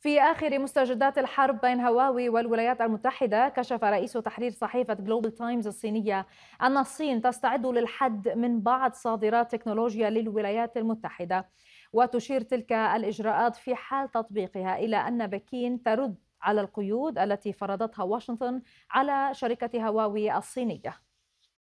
في آخر مستجدات الحرب بين هواوي والولايات المتحدة كشف رئيس تحرير صحيفة جلوبال تايمز الصينية أن الصين تستعد للحد من بعض صادرات تكنولوجيا للولايات المتحدة وتشير تلك الإجراءات في حال تطبيقها إلى أن بكين ترد على القيود التي فرضتها واشنطن على شركة هواوي الصينية